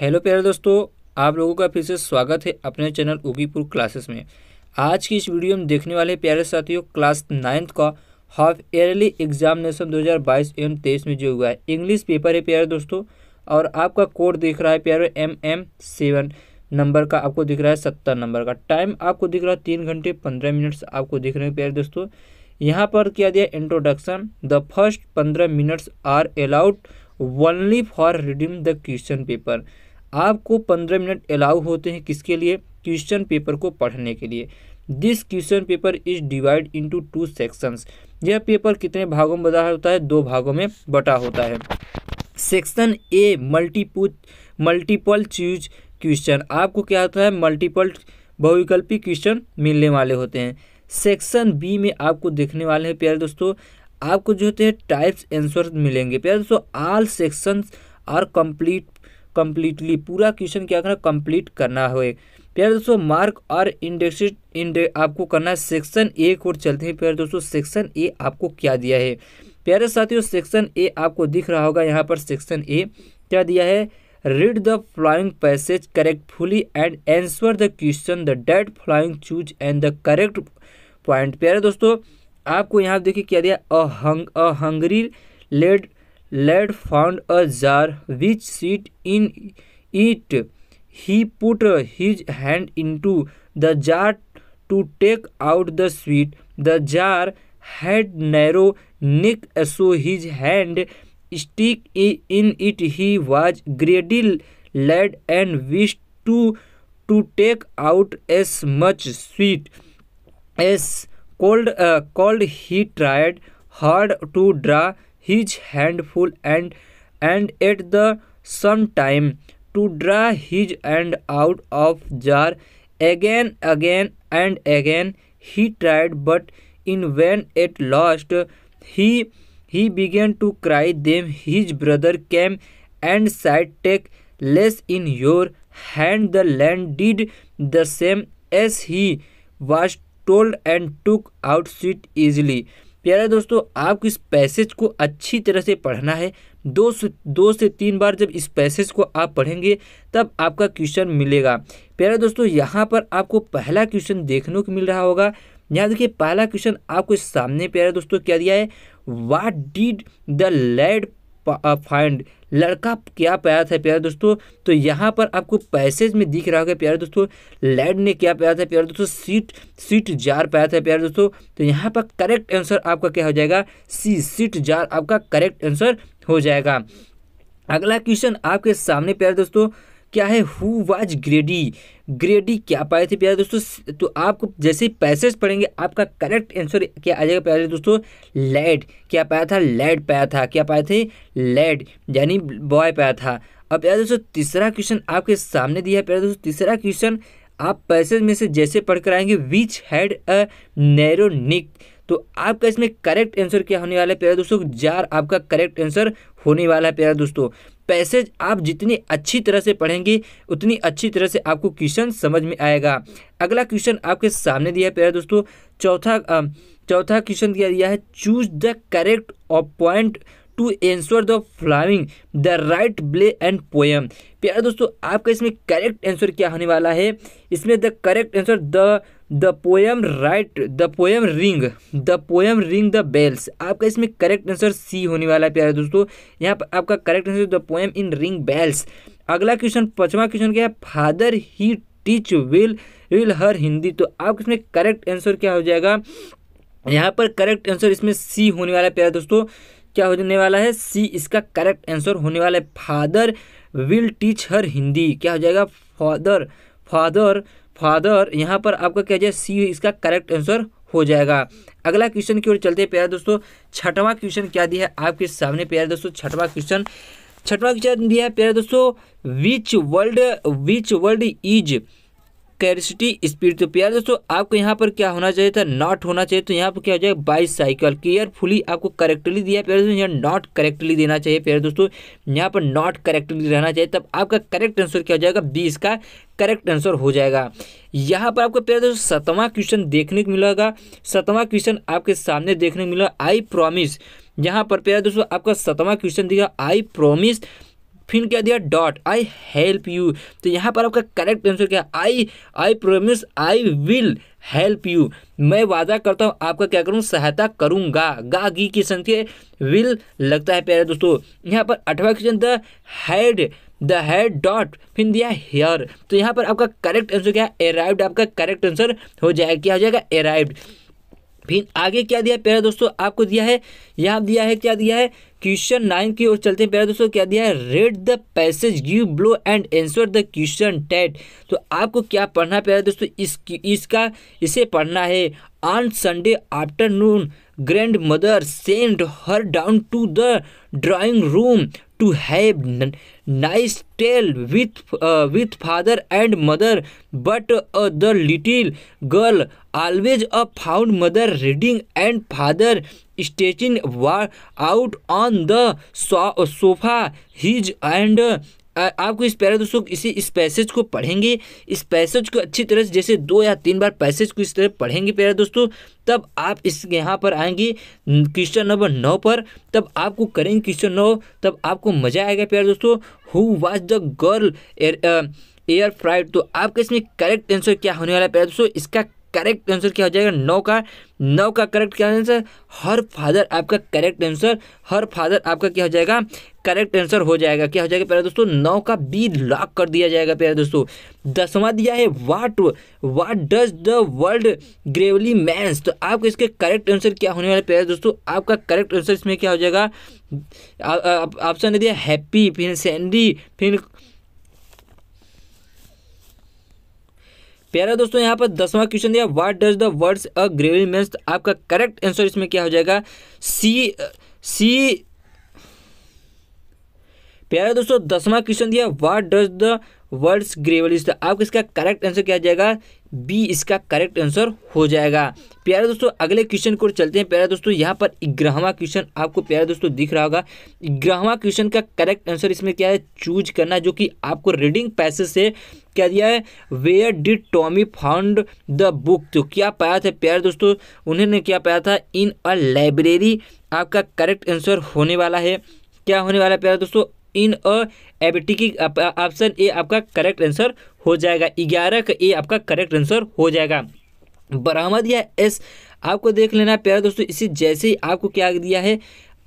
Hello प्यारे दोस्तों आप लोगों का फिर से स्वागत है अपने चैनल उगीपुर क्लासेस में आज की इस वीडियो में देखने वाले प्यारे साथियों क्लास नाइन्थ का हाफ ईयरली एग्जामिनेशन 2022 एवं 23 में जो हुआ है इंग्लिश पेपर है प्यारे दोस्तों और आपका कोड दिख रहा है प्यारे एम एम सेवन नंबर का आपको दिख रहा है सत्तर नंबर का टाइम आपको दिख रहा है तीन घंटे पंद्रह मिनट्स आपको दिख रहे हैं प्यारे दोस्तों यहाँ पर क्या दिया इंट्रोडक्शन द फर्स्ट पंद्रह minutes are allowed only for reading the question paper आपको पंद्रह मिनट अलाउ होते हैं किसके लिए क्वेश्चन पेपर को पढ़ने के लिए this question paper is divide into two sections यह पेपर कितने भागों में बता होता है दो भागों में बटा होता है section A multi multiple choose question आपको क्या होता है मल्टीपल बहुविकल्पी क्वेश्चन मिलने वाले होते हैं सेक्शन बी में आपको देखने वाले हैं प्यारे दोस्तों आपको जो होते हैं टाइप्स एंसर मिलेंगे प्यारे दोस्तों all sections are complete completely पूरा क्वेश्चन क्या करना कंप्लीट करना है प्यारे दोस्तों मार्क और इंडेक्स इंडे आपको करना है सेक्शन ए को चलते हैं प्यारे दोस्तों सेक्शन ए आपको क्या दिया है प्यारे साथियों सेक्शन ए आपको दिख रहा होगा यहाँ पर सेक्शन ए क्या दिया है read the following passage carefully and answer the question the that following choose and the correct point प्यारे दोस्तों आपको यहाँ देखिए क्या दिया a hung a hungry lad lad found a jar which seat in it. He put his hand into the jar to take out the sweet. The jar had narrow neck, so his hand stick in it. He was greedy lad and wished to to take out as much sweet as cold uh, cold he tried hard to draw his handful and and at the same time to draw his hand out of jar again again and again he tried but in vain at last he he began to cry then his brother came and said take less in your hand the land did the same as he was told and took out sweet easily प्यारे दोस्तों आपको इस passage को अच्छी तरह से पढ़ना है दो से दो से तीन बार जब इस पैसेज को आप पढ़ेंगे तब आपका क्वेश्चन मिलेगा प्यारे दोस्तों यहाँ पर आपको पहला क्वेश्चन देखने को मिल रहा होगा यहाँ देखिए पहला क्वेश्चन आपको सामने प्यारे दोस्तों क्या दिया है what did the lad find लड़का क्या पाया था प्यारे दोस्तों तो यहाँ पर आपको पैसेज में दिख रहा होगा प्यारे दोस्तों लैड ने क्या पाया था प्यारे दोस्तों सीट सीट जार पाया था प्यारे दोस्तों तो यहाँ पर करेक्ट आंसर आपका क्या हो जाएगा सी सीट जार आपका करेक्ट आंसर हो जाएगा अगला क्वेश्चन आपके सामने प्यारे दोस्तों क्या है हु वाज ग्रेडी ग्रेडी क्या पाए थे प्यारे दोस्तों तो आपको जैसे ही पैसेज पढ़ेंगे आपका करेक्ट आंसर क्या आ जाएगा प्यारे दोस्तों लेड क्या पाया था लेड पाया था क्या पाए थे लेड यानी बॉय पाया था अब प्यारे दोस्तों तीसरा क्वेश्चन आपके सामने दिया है प्यारे दोस्तों तीसरा क्वेश्चन आप पैसेज में से जैसे पढ़कर आएंगे विच हैड अ नैरो निक तो आपका इसमें करेक्ट आंसर क्या होने वाला है प्यारे दोस्तों जार आपका करेक्ट आंसर होने वाला है प्यारे दोस्तों पैसेज आप जितनी अच्छी तरह से पढ़ेंगे उतनी अच्छी तरह से आपको क्वेश्चन समझ में आएगा अगला क्वेश्चन आपके सामने दिया है प्यारे दोस्तों चौथा चौथा क्वेश्चन दिया दिया है choose the correct of point to answer the following the right ब्ले एंड पोएम प्यारे दोस्तों आपका इसमें करेक्ट आंसर क्या होने वाला है इसमें the correct answer the the poem right the poem ring the poem ring the bells आपका इसमें करेक्ट आंसर सी होने वाला है प्यारे दोस्तों यहाँ पर आपका correct answer the poem in ring bells अगला क्वेश्चन पांचवा क्वेश्चन क्या है father he teach will will her Hindi तो आपका इसमें करेक्ट आंसर क्या हो जाएगा यहाँ पर करेक्ट आंसर इसमें सी होने वाला है प्यारे दोस्तों क्या होने वाला है सी इसका करेक्ट आंसर होने वाला है father will teach her Hindi क्या हो जाएगा फादर फादर फादर यहाँ पर आपका क्या जाए सी इसका करेक्ट आंसर हो जाएगा अगला क्वेश्चन की ओर चलते हैं प्यारे दोस्तों छठवां क्वेश्चन क्या दिया है आपके सामने प्यारे दोस्तों छठवां क्वेश्चन छठवां क्वेश्चन दिया है प्यारे दोस्तों which world which world is कैरिसिटी स्पीड तो प्यार दोस्तों आपको यहाँ पर क्या होना चाहिए था नॉट होना चाहिए तो यहाँ पर क्या हो जाएगा बाई साइकिल केयरफुली आपको करेक्टली दिया प्यार दोस्तों यहाँ नॉट करेक्टली देना चाहिए प्यार दोस्तों यहाँ पर नॉट करेक्टली रहना चाहिए तब आपका करेक्ट आंसर क्या हो जाएगा बीस का करेक्ट आंसर हो जाएगा यहाँ पर आपको प्यार दोस्तों सतवां क्वेश्चन देखने को मिलेगा सतवां क्वेश्चन आपके सामने देखने को मिला आई प्रोमिस यहाँ पर प्यार दोस्तों आपका सतवा क्वेश्चन दिखा आई प्रोमिस फिर क्या दिया डॉट आई हेल्प यू तो यहाँ पर आपका करेक्ट आंसर क्या I I promise I will help you मैं वादा करता हूँ आपका क्या करूँ सहायता करूँगा गा गी की संख्या विल लगता है प्यारे दोस्तों यहाँ पर अठवा question the head the head dot फिर दिया हेयर तो यहाँ पर आपका करेक्ट आंसर क्या है अराइव्ड आपका करेक्ट आंसर हो जाएगा क्या हो जाएगा अराइव्ड फिर आगे क्या दिया प्यारे दोस्तों आपको दिया है यहाँ दिया है क्या दिया है क्वेश्चन नाइन की ओर चलते हैं प्यारे दोस्तों क्या दिया है read the passage give below and answer the question that तो आपको क्या पढ़ना है प्यारे दोस्तों इस इसका इसे पढ़ना है on Sunday afternoon grandmother send her down to the drawing room to have nice tale with with father and mother but the little girl always a found mother reading and father stretching out on the sofa his and आपको इस प्यारे दोस्तों इसी इस passage को पढ़ेंगे इस passage को अच्छी तरह से जैसे दो या तीन बार पैसेज को इस तरह पढ़ेंगे प्यारे दोस्तों तब आप इस यहाँ पर आएंगे क्वेश्चन नंबर नौ पर तब आपको करेंगे क्वेश्चन नौ तब आपको मज़ा आएगा प्यारे दोस्तों who was the girl her friend तो आपका इसमें करेक्ट आंसर क्या होने वाला है प्यारे दोस्तों इसका करेक्ट आंसर क्या हो जाएगा नौ का नौ का करेक्ट क्या आंसर हर फादर आपका करेक्ट आंसर हर फादर आपका क्या हो जाएगा करेक्ट आंसर हो जाएगा क्या हो जाएगा प्यारे दोस्तों नौ का बी लॉक कर दिया जाएगा प्यारे दोस्तों दसवां दिया है what what does the world gravely means तो आपको इसके करेक्ट आंसर क्या होने वाला प्यारे दोस्तों आपका करेक्ट आंसर इसमें क्या हो जाएगा ऑप्शन ने दिया हैप्पी फिर सैंडी फिर प्यारा दोस्तों यहाँ पर दसवां क्वेश्चन दिया what does the words a gravy means आपका करेक्ट आंसर इसमें क्या हो जाएगा सी सी प्यारा दोस्तों दसवां क्वेश्चन दिया what does the words gravel is था आपको इसका करेक्ट आंसर क्या जाएगा बी इसका करेक्ट आंसर हो जाएगा प्यारे दोस्तों अगले क्वेश्चन को चलते हैं प्यारे दोस्तों यहाँ पर ग्रहवा क्वेश्चन आपको प्यारे दोस्तों दिख रहा होगा ग्रहवा क्वेश्चन का करेक्ट आंसर इसमें क्या है चूज करना जो कि आपको रीडिंग पैसेज से क्या दिया है where did Tommy found the book तो क्या पाया था प्यारे दोस्तों उन्होंने क्या पाया था इन अ लाइब्रेरी आपका करेक्ट आंसर होने वाला है क्या होने वाला है प्यारे दोस्तों इन अ एबेटिक ऑप्शन ए आपका करेक्ट आंसर हो जाएगा ग्यारह का ए आपका करेक्ट आंसर हो जाएगा बरामद या एस आपको देख लेना प्यारा दोस्तों इसे जैसे ही आपको क्या दिया है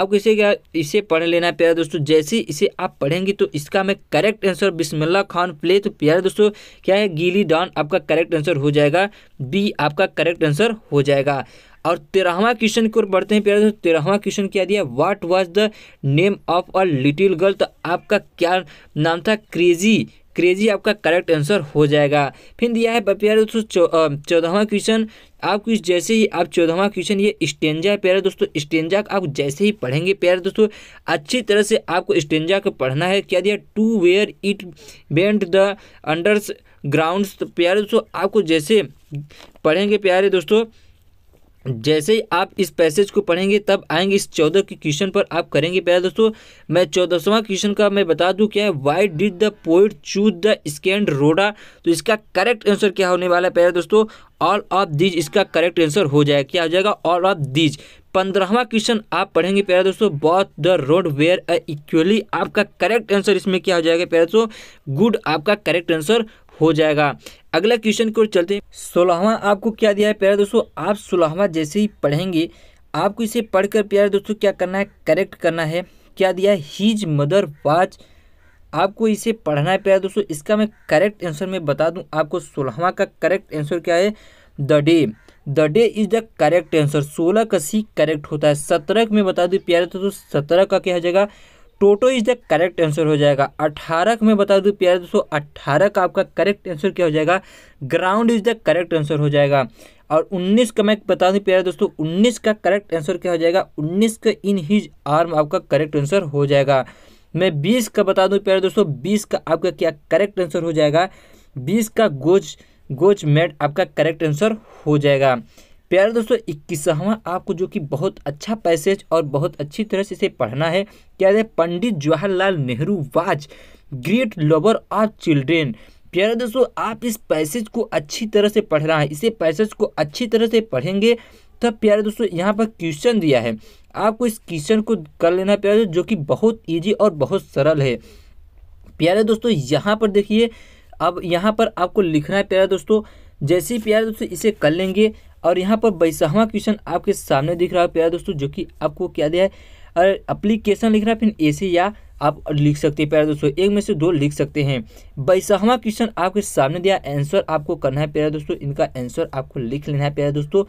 आपको इसे क्या इसे पढ़ लेना प्यारा दोस्तों जैसे इसे आप पढ़ेंगे तो इसका मैं correct answer Bismillah Khan play तो प्यारा दोस्तों क्या है गीली डॉन आपका करेक्ट आंसर हो जाएगा बी आपका करेक्ट आंसर हो जाएगा और तेरहवा क्वेश्चन की ओर बढ़ते हैं प्यारे दोस्तों तेरहवा क्वेश्चन क्या दिया what was the name of a little girl तो आपका क्या नाम था क्रेजी क्रेजी आपका करेक्ट आंसर हो जाएगा फिर दिया है प्यारे दोस्तों चौदहवा क्वेश्चन आपको कुछ जैसे ही आप चौदहवा क्वेश्चन ये स्टेंजा प्यारे दोस्तों स्टेंजा आप जैसे ही पढ़ेंगे प्यारे दोस्तों अच्छी तरह से आपको स्टेंजा को पढ़ना है क्या दिया to where it went the underground प्यारे दोस्तों आपको जैसे पढ़ेंगे प्यारे दोस्तों जैसे ही आप इस पैसेज को पढ़ेंगे तब आएंगे इस चौदह के क्वेश्चन पर आप करेंगे प्यार दोस्तों मैं चौदहवा क्वेश्चन का मैं बता दूं क्या है why did the poet choose the second road तो इसका करेक्ट आंसर क्या होने वाला है पहले दोस्तों ऑल ऑफ दीज इसका करेक्ट आंसर हो जाएगा क्या हो जाएगा ऑल ऑफ दीज पंद्रहवा क्वेश्चन आप पढ़ेंगे प्यारे दोस्तों both the road were equally आपका करेक्ट आंसर इसमें क्या हो जाएगा प्यारे दोस्तों गुड आपका करेक्ट आंसर हो जाएगा अगला क्वेश्चन की ओर चलते हैं सोलहवा आपको क्या दिया है प्यारे दोस्तों आप सोलहवा जैसे ही पढ़ेंगे आपको इसे पढ़कर प्यारे दोस्तों क्या करना है करेक्ट करना है क्या दिया है हीज मदर वाच आपको इसे पढ़ना है प्यारे दोस्तों इसका मैं करेक्ट आंसर में बता दूं आपको सोलहवा का करेक्ट आंसर क्या है the day the day is the correct answer सोलह का सी करेक्ट होता है सत्रह में बता दूं प्यारे दोस्तों सत्रह का क्या हो जाएगा Toto is the correct answer हो जाएगा अठारह में बता दूं प्यारे दोस्तों अट्ठारह का आपका करेक्ट आंसर क्या हो जाएगा ground is the correct answer हो जाएगा और 19 का मैं बता दूं प्यारे दोस्तों 19 का करेक्ट आंसर क्या हो जाएगा 19 का इन हिज आर्म आपका करेक्ट आंसर हो जाएगा मैं 20 का बता दूं प्यारे दोस्तों 20 का आपका क्या करेक्ट आंसर हो जाएगा 20 का गोज गोज मेड आपका करेक्ट आंसर हो जाएगा प्यारे दोस्तों इक्कीसवा आपको जो कि बहुत अच्छा पैसेज और बहुत अच्छी तरह से इसे पढ़ना है क्या है Pandit Jawaharlal Nehru was great lover of children प्यारे दोस्तों आप इस पैसेज को अच्छी तरह से पढ़ना है इसे पैसेज को अच्छी तरह से पढ़ेंगे तब प्यारे दोस्तों यहाँ पर क्वेश्चन दिया है आपको इस क्वेश्चन को कर लेना प्यारे जो कि बहुत ईजी और बहुत सरल है प्यारे दोस्तों यहाँ पर देखिए अब यहाँ पर आपको लिखना है प्यारे दोस्तों जैसे ही प्यारे दोस्तों इसे कर लेंगे और यहाँ पर बैसाहवा क्वेश्चन आपके सामने दिख रहा है प्यारा दोस्तों जो कि आपको क्या दिया है और अप्लीकेशन लिख रहा है फिर ऐसे या आप लिख सकते हैं प्यारे दोस्तों एक में से दो लिख सकते हैं बैसाहवा क्वेश्चन आपके सामने दिया आंसर आपको करना है प्यारे दोस्तों इनका आंसर आपको लिख लेना है प्यारे दोस्तों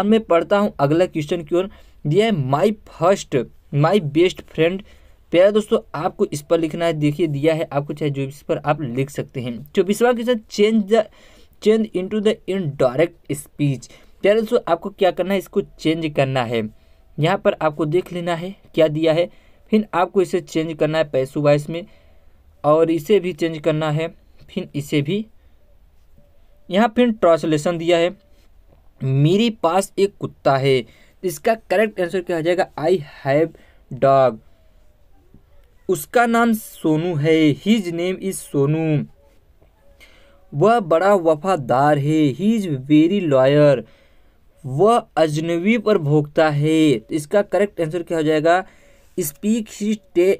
अब मैं पढ़ता हूँ अगला क्वेश्चन की ओर दिया है my first my best friend प्यारा दोस्तों आपको इस पर लिखना है देखिए दिया है आपको चाहे जो इस पर आप लिख सकते हैं चौबीसवा question change the change into the indirect speech प्यारे दोस्तों आपको क्या करना है इसको चेंज करना है यहाँ पर आपको देख लेना है क्या दिया है फिर आपको इसे चेंज करना है पैसो वाइस में और इसे भी चेंज करना है फिर इसे भी यहाँ फिर ट्रांसलेशन दिया है मेरे पास एक कुत्ता है इसका करेक्ट आंसर क्या हो जाएगा आई हैव डॉग उसका नाम सोनू है हीज नेम इज़ सोनू वह बड़ा वफादार है ही इज़ वेरी लॉयर वह अजनबी पर भोगता है तो इसका करेक्ट आंसर क्या हो जाएगा स्पीक ही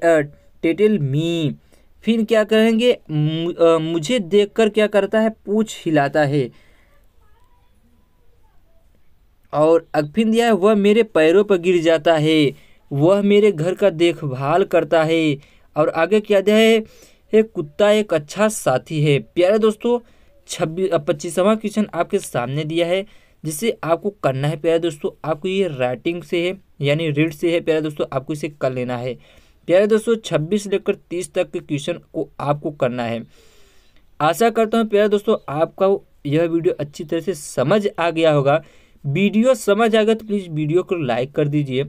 टेटल मी फिर क्या कहेंगे uh, मुझे देखकर क्या करता है पूछ हिलाता है और अब फिर दिया है वह मेरे पैरों पर गिर जाता है वह मेरे घर का देखभाल करता है और आगे क्या दिया है ये कुत्ता एक अच्छा साथी है प्यारे दोस्तों छब्बीस पच्चीसवा क्वेश्चन आपके सामने दिया है जिसे आपको करना है प्यारे दोस्तों आपको ये राइटिंग से है यानी रीड से है प्यारे दोस्तों आपको इसे कर लेना है प्यारे दोस्तों छब्बीस से लेकर तीस तक के क्वेश्चन को आपको करना है आशा करता हूँ प्यारे दोस्तों आपका यह वीडियो अच्छी तरह से समझ आ गया होगा वीडियो समझ आ गया तो प्लीज़ वीडियो को लाइक कर दीजिए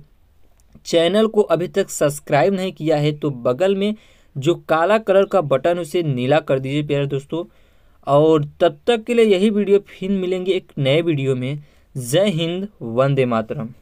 चैनल को अभी तक सब्सक्राइब नहीं किया है तो बगल में जो काला कलर का बटन उसे नीला कर दीजिए प्यारे दोस्तों और तब तक के लिए यही वीडियो फिर मिलेंगे एक नए वीडियो में जय हिंद वंदे मातरम